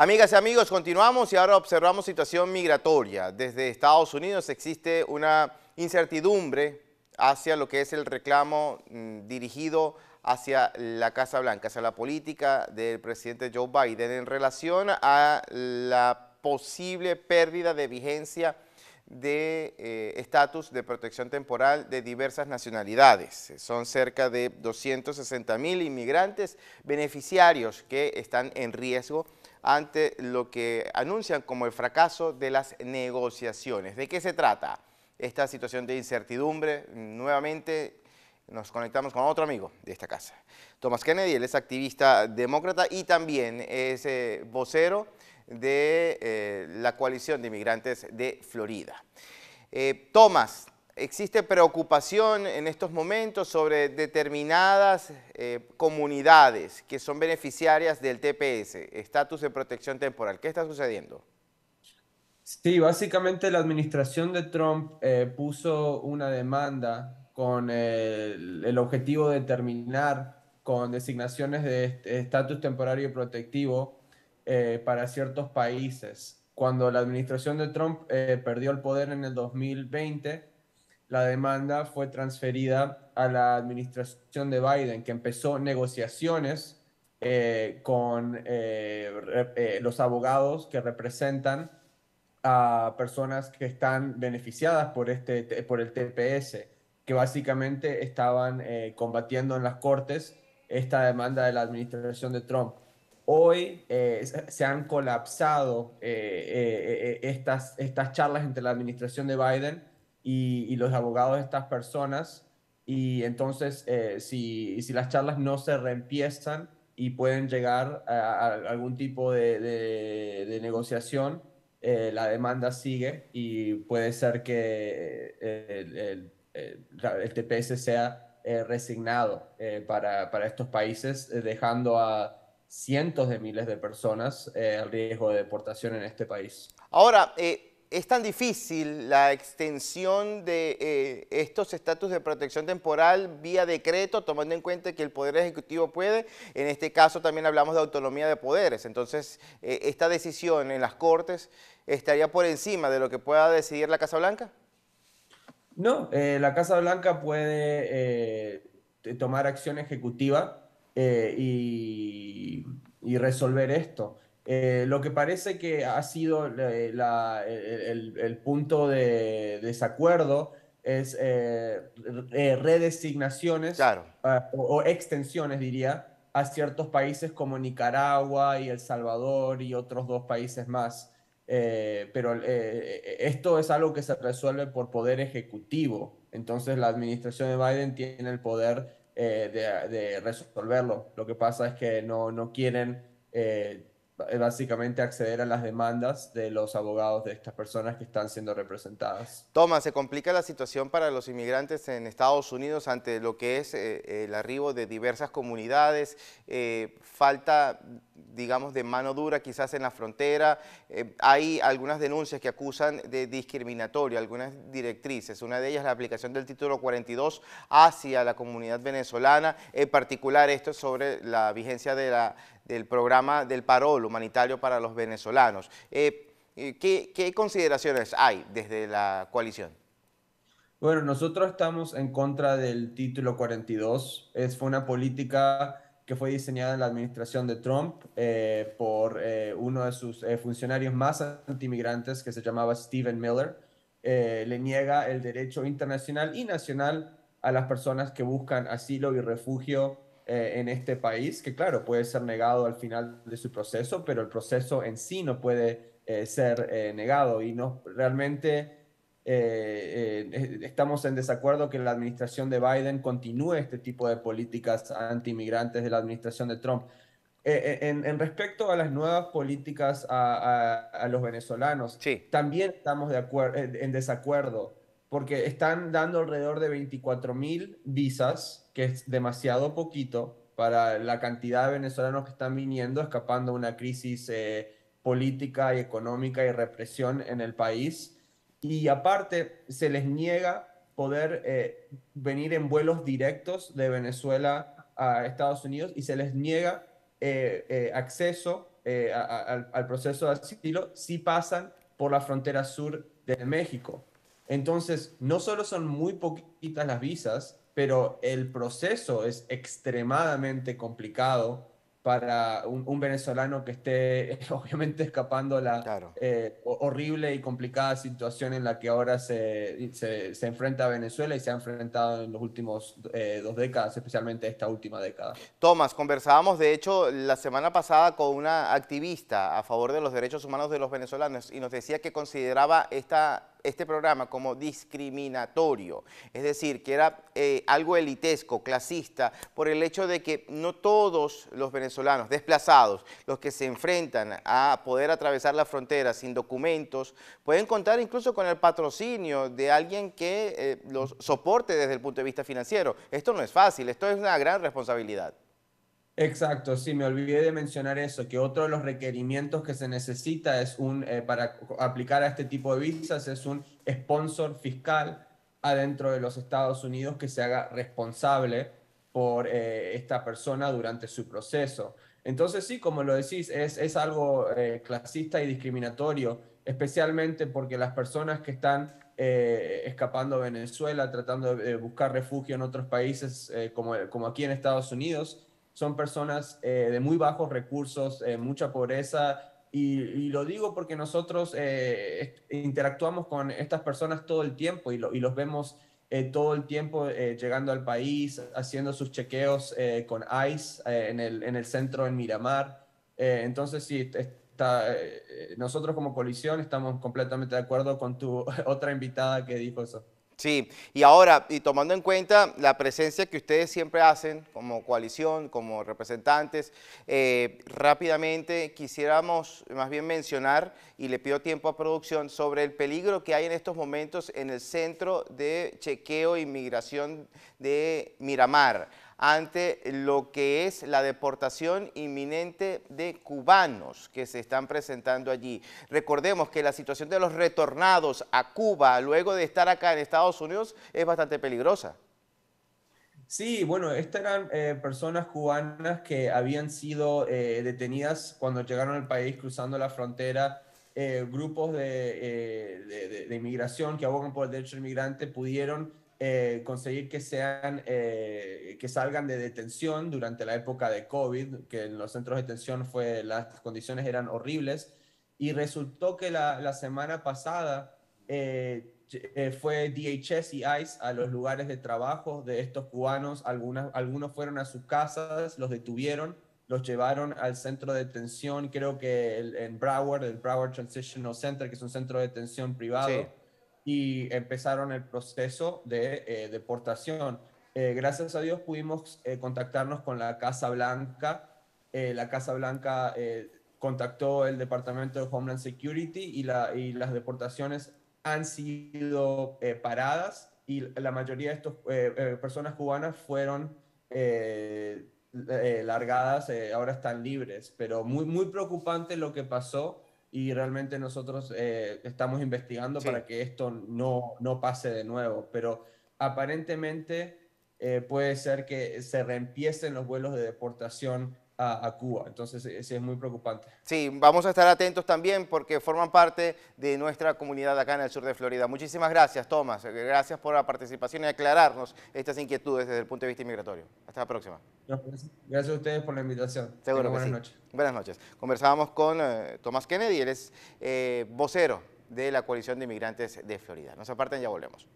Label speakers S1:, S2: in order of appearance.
S1: Amigas y amigos, continuamos y ahora observamos situación migratoria. Desde Estados Unidos existe una incertidumbre hacia lo que es el reclamo mm, dirigido hacia la Casa Blanca, hacia la política del presidente Joe Biden en relación a la posible pérdida de vigencia de eh, estatus de protección temporal de diversas nacionalidades. Son cerca de 260 mil inmigrantes beneficiarios que están en riesgo ante lo que anuncian como el fracaso de las negociaciones. ¿De qué se trata? Esta situación de incertidumbre, nuevamente nos conectamos con otro amigo de esta casa. Thomas Kennedy, él es activista demócrata y también es eh, vocero de eh, la coalición de inmigrantes de Florida. Eh, Thomas, existe preocupación en estos momentos sobre determinadas eh, comunidades que son beneficiarias del TPS, estatus de protección temporal. ¿Qué está sucediendo?
S2: Sí, básicamente la administración de Trump eh, puso una demanda con el, eh, el, objetivo de terminar con designaciones de estatus temporario y protectivo para ciertos países. Cuando la administración de Trump perdió el poder en el 2020, la demanda fue transferida a la administración de Biden, que empezó negociaciones eh, con eh, eh, los abogados que representan a personas que están beneficiadas por, este, por el TPS, que básicamente estaban combatiendo en las cortes esta demanda de la administración de Trump. Hoy se han colapsado estas, estas charlas entre la administración de Biden y, los abogados de estas personas. Y entonces, eh, si, si, las charlas no se reempiezan y pueden llegar a, algún tipo de, de, negociación, eh, la demanda sigue y puede ser que eh, el, TPS sea resignado para, para, estos países, dejando a cientos de miles de personas al riesgo de deportación en este país.
S1: Ahora, eh, es tan difícil la extensión de eh, estos estatus de protección temporal vía decreto, tomando en cuenta que el Poder Ejecutivo puede, en este caso también hablamos de autonomía de poderes, entonces eh, esta decisión en las Cortes estaría por encima de lo que pueda decidir la Casa Blanca?
S2: No, eh, la Casa Blanca puede tomar acción ejecutiva y resolver esto. Eh, lo que parece que ha sido eh, el, punto de desacuerdo es eh, redesignaciones ah, o, extensiones, diría, a ciertos países como Nicaragua y El Salvador y otros dos países más. pero esto es algo que se resuelve por poder ejecutivo. Entonces la administración de Biden tiene el poder de, resolverlo. Lo que pasa es que no, quieren eh, básicamente acceder a las demandas de los abogados de estas personas que están siendo representadas.
S1: Toma, se complica la situación para los inmigrantes en Estados Unidos ante lo que es eh, eh, el arribo de diversas comunidades, falta, digamos, de mano dura quizás en la frontera. hay algunas denuncias que acusan de discriminatorio, algunas directrices. Una de ellas la aplicación del título 42 hacia la comunidad venezolana, en particular esto sobre la vigencia de la del programa del parol humanitario para los venezolanos. Eh, eh, ¿qué, consideraciones hay desde la coalición?
S2: Bueno, nosotros estamos en contra del título 42. Es, fue una política que fue diseñada en la administración de Trump eh, por uno de sus funcionarios más antimigrantes, que se llamaba Stephen Miller, le niega el derecho internacional y nacional a las personas que buscan asilo y refugio eh, en este país, que claro, puede ser negado al final de su proceso, pero el proceso en sí no puede eh, ser eh, negado y no realmente... estamos en desacuerdo que la administración de Biden continúe este tipo de políticas anti de la administración de Trump. En, respecto a las nuevas políticas a, los venezolanos, también estamos de en desacuerdo porque están dando alrededor de 24.000 visas, que es demasiado poquito para la cantidad de venezolanos que están viniendo, escapando de una crisis eh, política y económica y represión en el país. Y aparte, se les niega poder eh, venir en vuelos directos de Venezuela a Estados Unidos y se les niega eh, acceso al proceso de asilo si pasan por la frontera sur de México. Entonces, no solo son muy poquitas las visas, pero el proceso es extremadamente complicado para un, venezolano que esté obviamente escapando la eh, horrible y complicada situación en la que ahora se, se, enfrenta Venezuela y se ha enfrentado en los últimos eh, dos décadas, especialmente esta última década.
S1: Tomás, conversábamos de hecho la semana pasada con una activista a favor de los derechos humanos de los venezolanos y nos decía que consideraba esta este programa como discriminatorio, es decir, que era eh, algo elitesco, clasista, por el hecho de que no todos los venezolanos desplazados, los que se enfrentan a poder atravesar la frontera sin documentos, pueden contar incluso con el patrocinio de alguien que eh, los soporte desde el punto de vista financiero. Esto no es fácil, esto es una gran responsabilidad.
S2: Exacto, sí, me olvidé de mencionar eso, que otro de los requerimientos que se necesita es un, eh, para aplicar a este tipo de visas es un sponsor fiscal adentro de los Estados Unidos que se haga responsable por eh, esta persona durante su proceso. Entonces sí, como lo decís, es, algo eh, clasista y discriminatorio, especialmente porque las personas que están escapando de Venezuela, tratando de buscar refugio en otros países como, como, aquí en Estados Unidos, son personas eh, de muy bajos recursos, eh, mucha pobreza. Y, lo digo porque nosotros eh, interactuamos con estas personas todo el tiempo y, los vemos todo el tiempo llegando al país, haciendo sus chequeos con ICE en el, en, el, centro en Miramar. entonces, sí, Está, nosotros como coalición estamos completamente de acuerdo con tu otra invitada que dijo eso.
S1: Sí, y ahora, y tomando en cuenta la presencia que ustedes siempre hacen como coalición, como representantes, eh, rápidamente quisiéramos más bien mencionar, y le pido tiempo a producción, sobre el peligro que hay en estos momentos en el Centro de Chequeo e Inmigración de Miramar ante lo que es la deportación inminente de cubanos que se están presentando allí. Recordemos que la situación de los retornados a Cuba luego de estar acá en Estados Unidos es bastante peligrosa.
S2: Sí, bueno, estas eran eh, personas cubanas que habían sido eh, detenidas cuando llegaron al país cruzando la frontera. Eh, grupos de, inmigración que abogan por el derecho inmigrante pudieron eh, conseguir que, sean, eh, que salgan de detención durante la época de COVID, que en los centros de detención fue, las condiciones eran horribles, y resultó que la, semana pasada eh, fue DHS y ICE a los lugares de trabajo de estos cubanos, algunos fueron a sus casas, los detuvieron, los llevaron al centro de detención, creo que en Broward, el Broward Transitional Center, que es un centro de detención privado y empezaron el proceso de eh, deportación. Eh, gracias a Dios pudimos eh, contactarnos con la Casa Blanca. la Casa Blanca contactó el Departamento de Homeland Security y, la, y las deportaciones han sido paradas y la mayoría de estas personas cubanas fueron largadas, ahora están libres, pero muy, muy preocupante lo que pasó y realmente nosotros eh, estamos investigando para que esto no, no pase de nuevo, pero aparentemente eh, puede ser que se reempiecen los vuelos de deportación a, Cuba. Entonces, ese es muy preocupante.
S1: Sí, vamos a estar atentos también porque forman parte de nuestra comunidad acá en el sur de Florida. Muchísimas gracias, Tomás. Gracias por la participación y aclararnos estas inquietudes desde el punto de vista inmigratorio. Hasta la próxima.
S2: Pues, gracias a ustedes por la invitación. Seguro buenas noches.
S1: Buenas noches. Conversábamos con eh, Tomás Kennedy, él es eh, vocero de la coalición de inmigrantes de Florida. Nos aparten, ya volvemos.